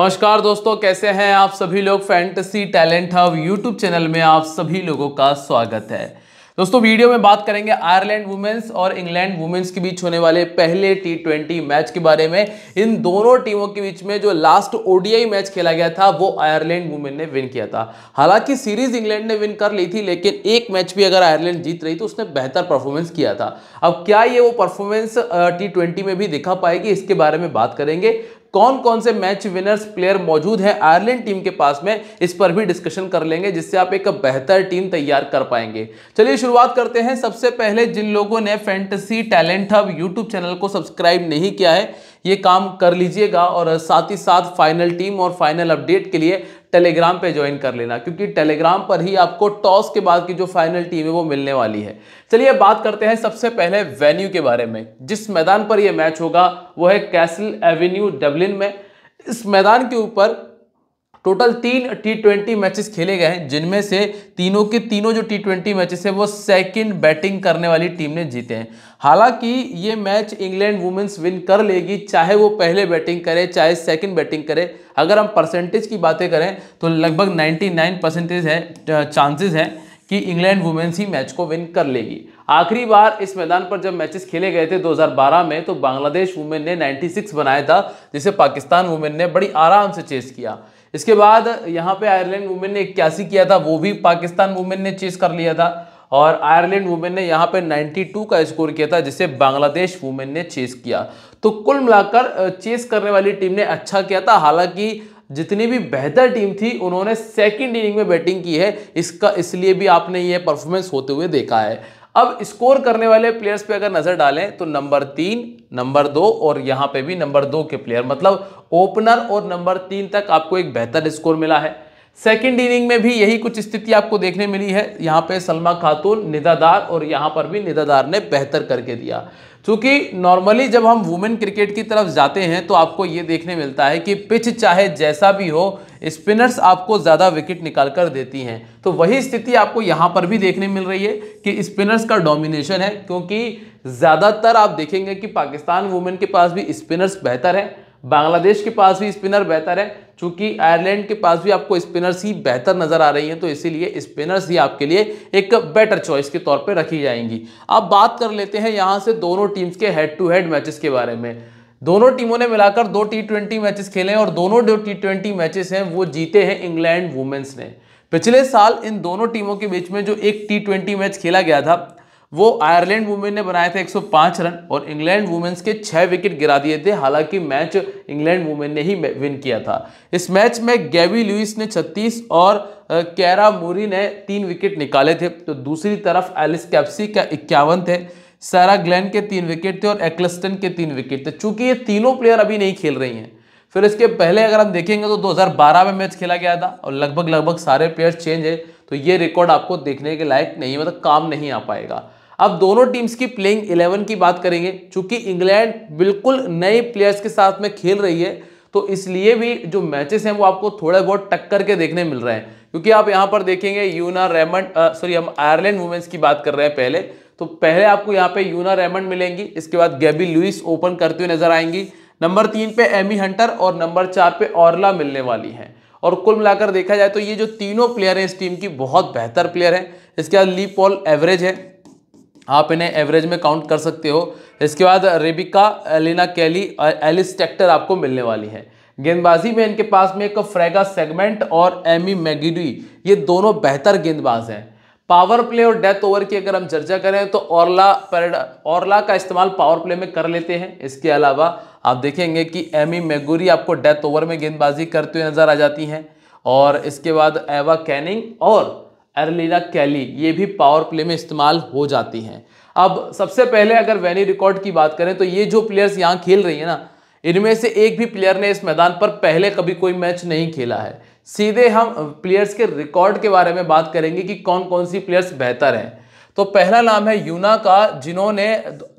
नमस्कार दोस्तों कैसे हैं आप सभी लोग fantasy talent hub YouTube channel में आप सभी लोगों का स्वागत है दोस्तों वीडियो में बात करेंगे आयरलैंड वुमेन्स और इंग्लैंड वुमेन्स के बीच होने वाले पहले टी ट्वेंटी मैच के बारे में इन दोनों टीमों के बीच में जो लास्ट ओडीआई मैच खेला गया था वो आयरलैंड वुमेन ने विन किया था हालांकि सीरीज इंग्लैंड ने विन कर ली थी लेकिन एक मैच भी अगर आयरलैंड जीत रही तो उसने बेहतर परफॉर्मेंस किया था अब क्या ये वो परफॉर्मेंस टी में भी दिखा पाएगी इसके बारे में बात करेंगे कौन कौन से मैच विनर्स प्लेयर मौजूद हैं आयरलैंड टीम के पास में इस पर भी डिस्कशन कर लेंगे जिससे आप एक बेहतर टीम तैयार कर पाएंगे चलिए शुरुआत करते हैं सबसे पहले जिन लोगों ने fantasy talent hub YouTube channel को सब्सक्राइब नहीं किया है ये काम कर लीजिएगा और साथ ही साथ फाइनल टीम और फाइनल अपडेट के लिए टेलीग्राम पे ज्वाइन कर लेना क्योंकि टेलीग्राम पर ही आपको टॉस के बाद की जो फाइनल टीम है वो मिलने वाली है चलिए बात करते हैं सबसे पहले वेन्यू के बारे में जिस मैदान पर यह मैच होगा वो है कैसल एवेन्यू डब्लिन में इस मैदान के ऊपर टोटल तीन टी ट्वेंटी मैचेस खेले गए हैं जिनमें से तीनों के तीनों जो टी ट्वेंटी मैचेस है वो सेकंड बैटिंग करने वाली टीम ने जीते हैं हालांकि ये मैच इंग्लैंड वुमेन्स विन कर लेगी चाहे वो पहले बैटिंग करे चाहे सेकंड बैटिंग करे अगर हम परसेंटेज की बातें करें तो लगभग नाइन्टी परसेंटेज है चांसेज हैं कि इंग्लैंड वुमेन्स ही मैच को विन कर लेगी आखिरी बार इस मैदान पर जब मैचेस खेले गए थे 2012 में तो बांग्लादेश वुमेन ने 96 बनाया था जिसे पाकिस्तान वुमेन ने बड़ी आराम से चेस किया इसके बाद यहाँ पे आयरलैंड वुमेन ने इक्यासी किया था वो भी पाकिस्तान वुमेन ने चेस कर लिया था और आयरलैंड वुमेन ने यहाँ पे 92 का स्कोर किया था जिसे बांग्लादेश वुमेन ने चेस किया तो कुल मिलाकर चेस करने वाली टीम ने अच्छा किया था हालांकि जितनी भी बेहतर टीम थी उन्होंने सेकंड इनिंग में बैटिंग की है इसका इसलिए भी आपने ये परफॉर्मेंस होते हुए देखा है अब स्कोर करने वाले प्लेयर्स पे अगर नजर डालें तो नंबर तीन नंबर दो और यहां पे भी नंबर दो के प्लेयर मतलब ओपनर और नंबर तीन तक आपको एक बेहतर स्कोर मिला है सेकेंड इनिंग में भी यही कुछ स्थिति आपको देखने मिली है यहां पे सलमा खातून निदादार और यहां पर भी निदादार ने बेहतर करके दिया चूँकि नॉर्मली जब हम वुमेन क्रिकेट की तरफ जाते हैं तो आपको ये देखने मिलता है कि पिच चाहे जैसा भी हो स्पिनर्स आपको ज़्यादा विकेट निकाल कर देती हैं तो वही स्थिति आपको यहाँ पर भी देखने मिल रही है कि स्पिनर्स का डोमिनेशन है क्योंकि ज़्यादातर आप देखेंगे कि पाकिस्तान वुमेन के पास भी स्पिनर्स बेहतर हैं बांग्लादेश के पास भी स्पिनर बेहतर है चूंकि आयरलैंड के पास भी आपको स्पिनर्स ही बेहतर नजर आ रही हैं तो इसीलिए स्पिनर्स ही आपके लिए एक बेटर चॉइस के तौर पर रखी जाएंगी अब बात कर लेते हैं यहाँ से दोनों टीम्स के हेड टू हेड मैचेस के बारे में दोनों टीमों ने मिलाकर दो टी ट्वेंटी मैचेस खेले और दोनों जो टी ट्वेंटी मैचेस हैं वो जीते हैं इंग्लैंड वुमेन्स ने पिछले साल इन दोनों टीमों के बीच में जो एक टी ट्वेंटी मैच खेला गया था वो आयरलैंड वुमेन ने बनाए थे 105 रन और इंग्लैंड वुमेन्स के छः विकेट गिरा दिए थे हालांकि मैच इंग्लैंड वुमेन ने ही विन किया था इस मैच में गैवी लुइस ने 36 और कैरा मूरी ने तीन विकेट निकाले थे तो दूसरी तरफ एलिस कैप्सी का इक्यावन थे सारा ग्लैंड के तीन विकेट थे और एक्लस्टन के तीन विकेट थे चूंकि ये तीनों प्लेयर अभी नहीं खेल रही हैं फिर इसके पहले अगर हम देखेंगे तो 2012 में मैच खेला गया था और लगभग लगभग सारे प्लेयर्स चेंज है तो ये रिकॉर्ड आपको देखने के लायक नहीं मतलब काम नहीं आ पाएगा अब दोनों टीम्स की प्लेइंग इलेवन की बात करेंगे चूंकि इंग्लैंड बिल्कुल नए प्लेयर्स के साथ में खेल रही है तो इसलिए भी जो मैचेस हैं वो आपको थोड़ा बहुत टक्कर के देखने मिल रहे हैं क्योंकि आप यहाँ पर देखेंगे यूना रेमंड सॉरी हम आयरलैंड वुमेन्स की बात कर रहे हैं पहले तो पहले आपको यहाँ पे यूना रेमंड मिलेंगी इसके बाद गैबी लुइस ओपन करती हुई नजर आएंगी नंबर तीन पे एमी हंटर और नंबर चार पे औरला मिलने वाली है और कुल मिलाकर देखा जाए तो ये जो तीनों प्लेयर हैं इस टीम की बहुत बेहतर प्लेयर हैं इसके बाद ली पॉल एवरेज है आप इन्हें एवरेज में काउंट कर सकते हो इसके बाद रेबिका एलिना कैली और एलिस टेक्टर आपको मिलने वाली है गेंदबाजी में इनके पास में एक फ्रेगा सेगमेंट और एमी मैगिडी ये दोनों बेहतर गेंदबाज हैं पावर प्ले और डेथ ओवर की अगर हम चर्चा करें तो औरला पर औरला का इस्तेमाल पावर प्ले में कर लेते हैं इसके अलावा आप देखेंगे कि एमी मैगुरी आपको डेथ ओवर में गेंदबाजी करते हुए नज़र आ जाती हैं और इसके बाद एवा कैनिंग और एरलीना कैली ये भी पावर प्ले में इस्तेमाल हो जाती हैं अब सबसे पहले अगर वैनी रिकॉर्ड की बात करें तो ये जो प्लेयर्स यहाँ खेल रही हैं ना इनमें से एक भी प्लेयर ने इस मैदान पर पहले कभी कोई मैच नहीं खेला है सीधे हम प्लेयर्स के रिकॉर्ड के बारे में बात करेंगे कि कौन कौन सी प्लेयर्स बेहतर हैं तो पहला नाम है यूना का जिन्होंने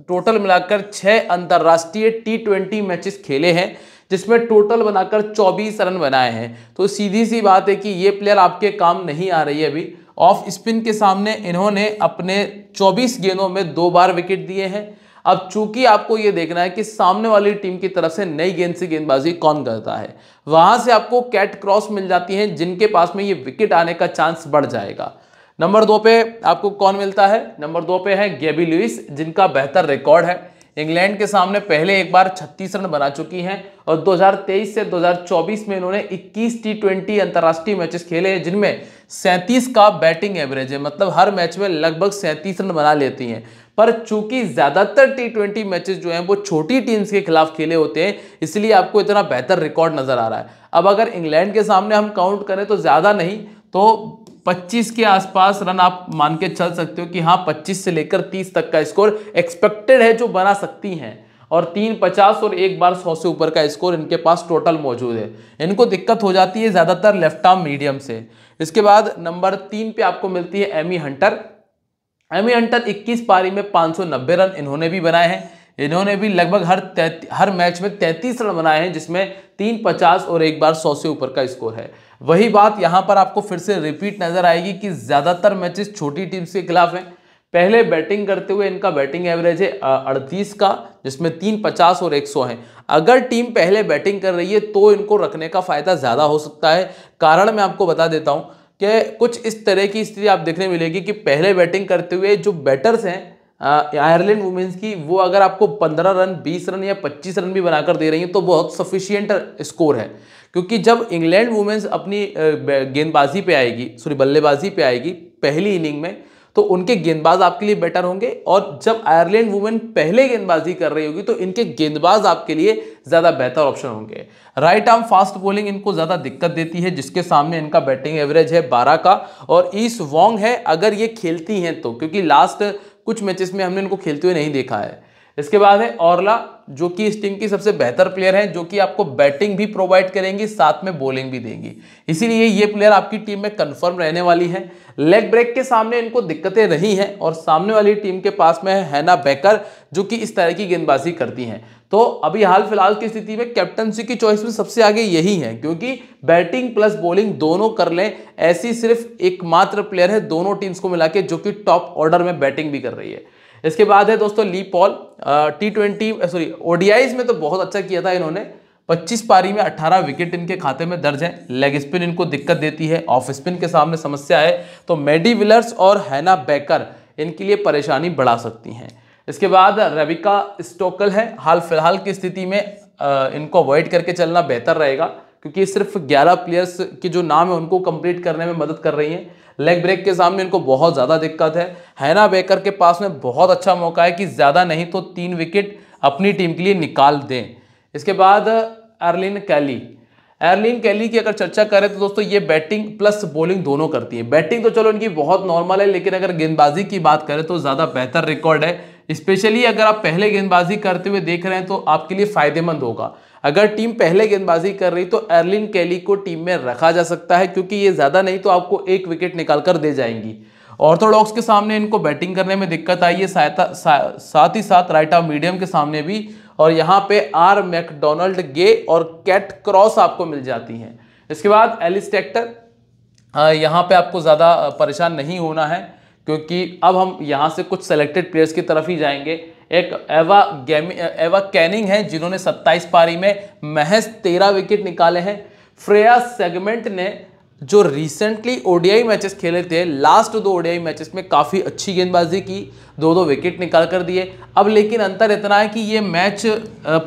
टोटल मिलाकर छः अंतर्राष्ट्रीय टी ट्वेंटी मैचेस खेले हैं जिसमें टोटल बनाकर 24 रन बनाए हैं तो सीधी सी बात है कि ये प्लेयर आपके काम नहीं आ रही है अभी ऑफ स्पिन के सामने इन्होंने अपने 24 गेंदों में दो बार विकेट दिए हैं अब चूंकि आपको ये देखना है कि सामने वाली टीम की तरफ से नई गेंद से गेंदबाजी कौन करता है वहां से आपको कैट क्रॉस मिल जाती है जिनके पास में ये विकेट आने का चांस बढ़ जाएगा नंबर दो पे आपको कौन मिलता है नंबर दो पे है गेबी लुइस जिनका बेहतर रिकॉर्ड है इंग्लैंड के सामने पहले एक बार 36 रन बना चुकी हैं और 2023 से 2024 में इन्होंने 21 टी ट्वेंटी अंतर्राष्ट्रीय मैचेस खेले हैं जिनमें 37 का बैटिंग एवरेज है मतलब हर मैच में लगभग 37 रन बना लेती हैं पर चूंकि ज़्यादातर टी ट्वेंटी मैचेस जो हैं वो छोटी टीम्स के खिलाफ खेले होते हैं इसलिए आपको इतना बेहतर रिकॉर्ड नज़र आ रहा है अब अगर इंग्लैंड के सामने हम काउंट करें तो ज़्यादा नहीं तो 25 के आसपास रन आप मान के चल सकते हो कि हाँ 25 से लेकर 30 तक का स्कोर एक्सपेक्टेड है जो बना सकती हैं और तीन पचास और एक बार सौ से ऊपर का स्कोर इनके पास टोटल मौजूद है इनको दिक्कत हो जाती है ज़्यादातर लेफ्ट आर्म मीडियम से इसके बाद नंबर तीन पे आपको मिलती है एमी हंटर एमी हंटर 21 पारी में 590 रन इन्होंने भी बनाए हैं इन्होंने भी लगभग हर हर मैच में 33 रन बनाए हैं जिसमें तीन पचास और एक बार सौ से ऊपर का स्कोर है वही बात यहां पर आपको फिर से रिपीट नज़र आएगी कि ज़्यादातर मैचेस छोटी टीम्स के खिलाफ हैं पहले बैटिंग करते हुए इनका बैटिंग एवरेज है अड़तीस का जिसमें तीन पचास और एक सौ है अगर टीम पहले बैटिंग कर रही है तो इनको रखने का फ़ायदा ज़्यादा हो सकता है कारण मैं आपको बता देता हूं कि कुछ इस तरह की स्थिति आप देखने मिलेगी कि पहले बैटिंग करते हुए जो बैटर्स हैं आयरलैंड वुमेन्स की वो अगर आपको 15 रन 20 रन या 25 रन भी बनाकर दे रही हैं तो बहुत सफिशियंट स्कोर है क्योंकि जब इंग्लैंड वुमेन्स अपनी गेंदबाजी पे आएगी सॉरी बल्लेबाजी पे आएगी पहली इनिंग में तो उनके गेंदबाज आपके लिए बेटर होंगे और जब आयरलैंड वुमेन पहले गेंदबाजी कर रही होगी तो इनके गेंदबाज आपके लिए ज़्यादा बेहतर ऑप्शन होंगे राइट आर्म फास्ट बॉलिंग इनको ज़्यादा दिक्कत देती है जिसके सामने इनका बैटिंग एवरेज है बारह का और ईस वॉन्ग है अगर ये खेलती हैं तो क्योंकि लास्ट कुछ मैचेस में हमने इनको खेलते हुए नहीं देखा है इसके बाद है औरला जो कि इस टीम की सबसे बेहतर प्लेयर हैं जो कि आपको बैटिंग भी प्रोवाइड करेंगी साथ में बॉलिंग भी देंगी इसीलिए ये प्लेयर आपकी टीम में कंफर्म रहने वाली है लेग ब्रेक के सामने इनको दिक्कतें नहीं हैं और सामने वाली टीम के पास में है हैना बैकर जो कि इस तरह की गेंदबाजी करती हैं तो अभी हाल फिलहाल की स्थिति में कैप्टनसी की चॉइस में सबसे आगे यही है क्योंकि बैटिंग प्लस बॉलिंग दोनों कर लें ऐसी सिर्फ एकमात्र प्लेयर है दोनों टीम्स को मिला के जो कि टॉप ऑर्डर में बैटिंग भी कर रही है इसके बाद है दोस्तों Lee Paul T twenty sorry ODIs में तो बहुत अच्छा किया था इन्होंने 25 पारी में 18 विकेट इनके खाते में दर्ज हैं लेग स्पिन इनको दिक्कत देती है ऑफ स्पिन के सामने समस्या है तो मेडी विलर्स और हैना बैकर इनके लिए परेशानी बढ़ा सकती हैं इसके बाद रविका स्टोकल है हाल फिलहाल की स्थिति में इनको अवॉइड करके चलना बेहतर रहेगा क्योंकि सिर्फ 11 प्लेयर्स के जो नाम है उनको कंप्लीट करने में मदद कर रही हैं लेग ब्रेक के सामने इनको बहुत ज़्यादा दिक्कत है हैना बेकर के पास में बहुत अच्छा मौका है कि ज़्यादा नहीं तो तीन विकेट अपनी टीम के लिए निकाल दें इसके बाद अर्लिन कैली एर्लिन कैली की अगर चर्चा करें तो दोस्तों ये बैटिंग प्लस बॉलिंग दोनों करती है बैटिंग तो चलो इनकी बहुत नॉर्मल है लेकिन अगर गेंदबाजी की बात करें तो ज़्यादा बेहतर रिकॉर्ड है स्पेशली अगर आप पहले गेंदबाजी करते हुए देख रहे हैं तो आपके लिए फायदेमंद होगा अगर टीम पहले गेंदबाजी कर रही तो एर्लिन कैली को टीम में रखा जा सकता है क्योंकि ये ज़्यादा नहीं तो आपको एक विकेट निकाल कर दे जाएंगी ऑर्थोडॉक्स के सामने इनको बैटिंग करने में दिक्कत आई है सा, साथ ही साथ राइट ऑफ मीडियम के सामने भी और यहाँ पे आर मैकडोनल्ड गे और कैट क्रॉस आपको मिल जाती हैं इसके बाद एलिस टेक्टर यहाँ पे आपको ज़्यादा परेशान नहीं होना है क्योंकि अब हम यहाँ से कुछ सेलेक्टेड प्लेयर्स की तरफ ही जाएंगे एक एवा गेमी एवा कैनिंग है जिन्होंने 27 पारी में महज 13 विकेट निकाले हैं फ्रेया सेगमेंट ने जो रिसेंटली ओडीआई मैचेस खेले थे लास्ट दो ओडीआई मैचेस में काफ़ी अच्छी गेंदबाजी की दो दो विकेट निकाल कर दिए अब लेकिन अंतर इतना है कि ये मैच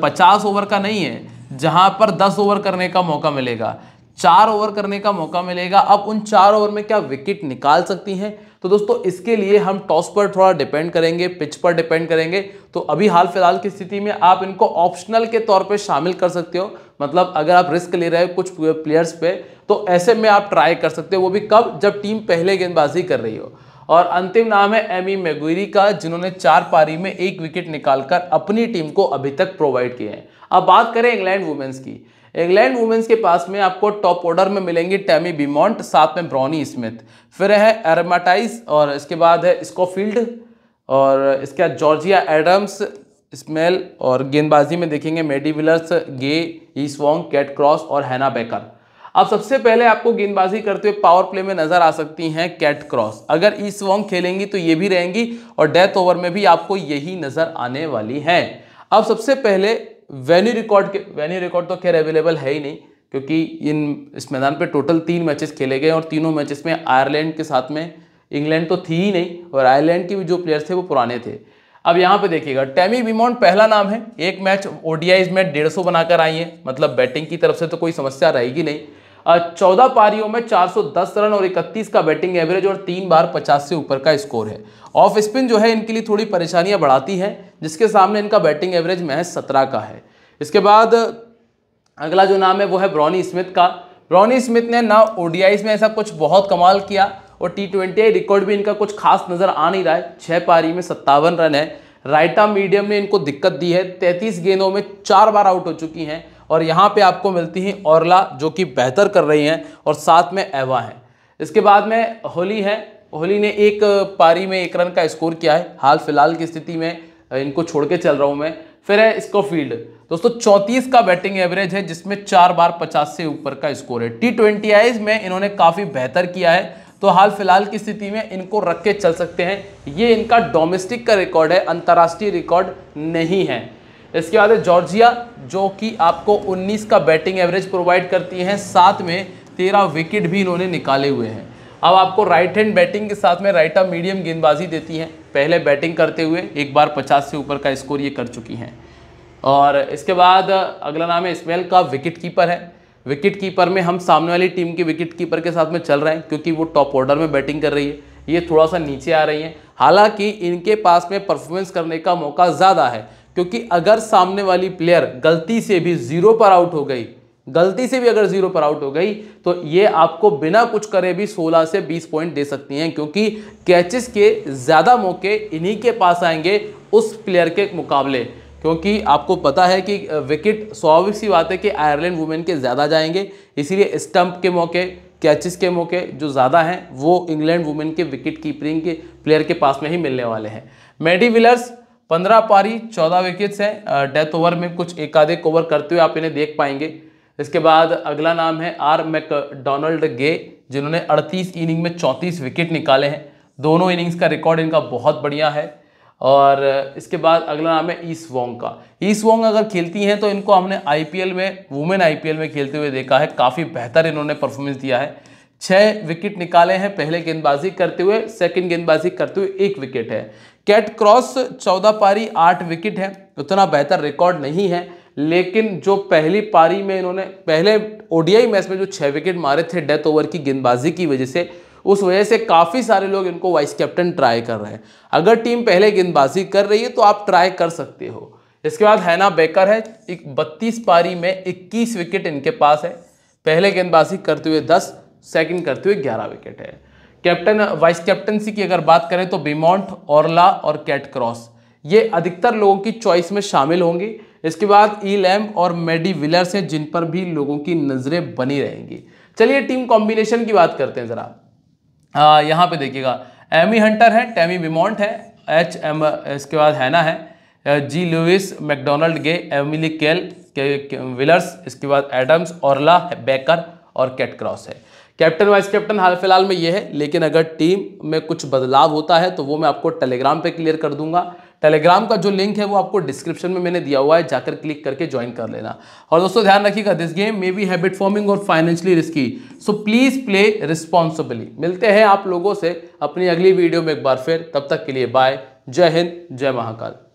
50 ओवर का नहीं है जहां पर 10 ओवर करने का मौका मिलेगा चार ओवर करने का मौका मिलेगा अब उन चार ओवर में क्या विकेट निकाल सकती हैं तो दोस्तों इसके लिए हम टॉस पर थोड़ा डिपेंड करेंगे पिच पर डिपेंड करेंगे तो अभी हाल फिलहाल की स्थिति में आप इनको ऑप्शनल के तौर पे शामिल कर सकते हो मतलब अगर आप रिस्क ले रहे हो कुछ प्लेयर्स पे तो ऐसे में आप ट्राई कर सकते हो वो भी कब जब टीम पहले गेंदबाजी कर रही हो और अंतिम नाम है एम ई मेगुरी का जिन्होंने चार पारी में एक विकेट निकालकर अपनी टीम को अभी तक प्रोवाइड किए हैं अब बात करें इंग्लैंड वुमेन्स की इंग्लैंड वुमेन्स के पास में आपको टॉप ऑर्डर में मिलेंगी टैमी बीमोंट साथ में ब्रॉनी स्मिथ फिर है एरमाटाइज और इसके बाद है स्कोफील्ड और इसके बाद जॉर्जिया एडम्स स्मेल और गेंदबाजी में देखेंगे मेडी विलर्स गे ईसवोंग कैट क्रॉस और हैना बेकर अब सबसे पहले आपको गेंदबाजी करते हुए पावर प्ले में नजर आ सकती हैं कैट क्रॉस अगर ईसवोंग खेलेंगी तो ये भी रहेंगी और डेथ ओवर में भी आपको यही नजर आने वाली हैं अब सबसे पहले वेन्यू रिकॉर्ड के वेन्यू रिकॉर्ड तो खैर अवेलेबल है ही नहीं क्योंकि इन इस मैदान पे टोटल तीन मैचेस खेले गए और तीनों मैचेस में आयरलैंड के साथ में इंग्लैंड तो थी ही नहीं और आयरलैंड के भी जो प्लेयर्स थे वो पुराने थे अब यहाँ पे देखिएगा टैमी बिमोंट पहला नाम है एक मैच ओडीआईज में डेढ़ सौ बनाकर आई है मतलब बैटिंग की तरफ से तो कोई समस्या रहेगी नहीं चौदह पारियों में 410 रन और 31 का बैटिंग एवरेज और तीन बार 50 से ऊपर का स्कोर है ऑफ स्पिन जो है इनके लिए थोड़ी परेशानियां बढ़ाती है जिसके सामने इनका बैटिंग एवरेज महज सत्रह का है इसके बाद अगला जो नाम है वो है ब्रॉनी स्मिथ का ब्रॉनी स्मिथ ने ना ओडियाईस में ऐसा कुछ बहुत कमाल किया और टी ट्वेंटी रिकॉर्ड भी इनका कुछ खास नज़र आ नहीं रहा है छः पारी में सत्तावन रन है राइटा मीडियम ने इनको दिक्कत दी है तैंतीस गेंदों में चार बार आउट हो चुकी हैं और यहाँ पे आपको मिलती हैं औरला जो कि बेहतर कर रही हैं और साथ में एवा हैं इसके बाद में होली है होली ने एक पारी में एक रन का स्कोर किया है हाल फिलहाल की स्थिति में इनको छोड़ के चल रहा हूँ मैं फिर है इसको फील्ड दोस्तों चौंतीस का बैटिंग एवरेज है जिसमें चार बार पचास से ऊपर का स्कोर है टी ट्वेंटी आईज में इन्होंने काफ़ी बेहतर किया है तो हाल फिलहाल की स्थिति में इनको रख के चल सकते हैं ये इनका डोमेस्टिक का रिकॉर्ड है अंतर्राष्ट्रीय रिकॉर्ड नहीं है इसके बाद है जॉर्जिया जो कि आपको 19 का बैटिंग एवरेज प्रोवाइड करती है साथ में तेरह विकेट भी इन्होंने निकाले हुए हैं अब आपको राइट हैंड बैटिंग के साथ में राइट आर्म मीडियम गेंदबाजी देती हैं पहले बैटिंग करते हुए एक बार 50 से ऊपर का स्कोर ये कर चुकी हैं और इसके बाद अगला नाम है इस्मेल का विकेट कीपर है विकेट कीपर में हम सामने वाली टीम के विकेट कीपर के साथ में चल रहे हैं क्योंकि वो टॉप ऑर्डर में बैटिंग कर रही है ये थोड़ा सा नीचे आ रही है हालांकि इनके पास में परफॉर्मेंस करने का मौका ज़्यादा है क्योंकि अगर सामने वाली प्लेयर गलती से भी जीरो पर आउट हो गई गलती से भी अगर जीरो पर आउट हो गई तो ये आपको बिना कुछ करे भी 16 से 20 पॉइंट दे सकती हैं क्योंकि कैचेस के ज़्यादा मौके इन्हीं के पास आएंगे उस प्लेयर के मुकाबले क्योंकि आपको पता है कि विकेट स्वाभाविक सी बात है कि आयरलैंड वुमेन के ज़्यादा जाएंगे इसीलिए स्टंप के मौके कैचेस के मौके जो ज़्यादा हैं वो इंग्लैंड वुमेन के विकेट कीपरिंग के प्लेयर के पास में ही मिलने वाले हैं मेडी विलर्स पंद्रह पारी चौदह विकेट्स हैं डेथ ओवर में कुछ एकाधिक ओवर करते हुए आप इन्हें देख पाएंगे इसके बाद अगला नाम है आर मैकडोनल्ड गे जिन्होंने 38 इनिंग में 34 विकेट निकाले हैं दोनों इनिंग्स का रिकॉर्ड इनका बहुत बढ़िया है और इसके बाद अगला नाम है ईस वोंग का ईस वोंग अगर खेलती हैं तो इनको हमने आईपीएल में वुमेन आईपीएल में खेलते हुए देखा है काफ़ी बेहतर इन्होंने परफॉर्मेंस दिया है छह विकेट निकाले हैं पहले गेंदबाजी करते हुए सेकंड गेंदबाजी करते हुए एक विकेट है कैट क्रॉस चौदह पारी आठ विकेट है उतना बेहतर रिकॉर्ड नहीं है लेकिन जो पहली पारी में इन्होंने पहले ओडीआई मैच में जो छः विकेट मारे थे डेथ ओवर की गेंदबाजी की वजह से उस वजह से काफ़ी सारे लोग इनको वाइस कैप्टन ट्राई कर रहे हैं अगर टीम पहले गेंदबाजी कर रही है तो आप ट्राई कर सकते हो इसके बाद हैना बेकर है एक बत्तीस पारी में इक्कीस विकेट इनके पास है पहले गेंदबाजी करते हुए दस सेकंड करते हुए 11 विकेट है कैप्टन वाइस कैप्टनसी की अगर बात करें तो बिमोंट औरला और कैट क्रॉस ये अधिकतर लोगों की चॉइस में शामिल होंगे इसके बाद ई लैम और मेडी विलर्स हैं जिन पर भी लोगों की नज़रें बनी रहेंगी चलिए टीम कॉम्बिनेशन की बात करते हैं ज़रा यहाँ पे देखिएगा एमी हंटर है टैमी बिमोंट है एच एम इसके बाद हैना है जी लुइस मैकडोनल्ड गे एमिली केल के, के, विलर्स इसके बाद एडम्स औरला बेकर और कैट क्रॉस है कैप्टन वाइस कैप्टन हाल फिलहाल में ये है लेकिन अगर टीम में कुछ बदलाव होता है तो वो मैं आपको टेलीग्राम पे क्लियर कर दूंगा टेलीग्राम का जो लिंक है वो आपको डिस्क्रिप्शन में मैंने दिया हुआ है जाकर क्लिक करके ज्वाइन कर लेना और दोस्तों ध्यान रखिएगा this game may be habit forming और financially risky so please play responsibly मिलते हैं आप लोगों से अपनी अगली वीडियो में एक बार फिर तब तक के लिए बाय जय हिंद जय महाकाल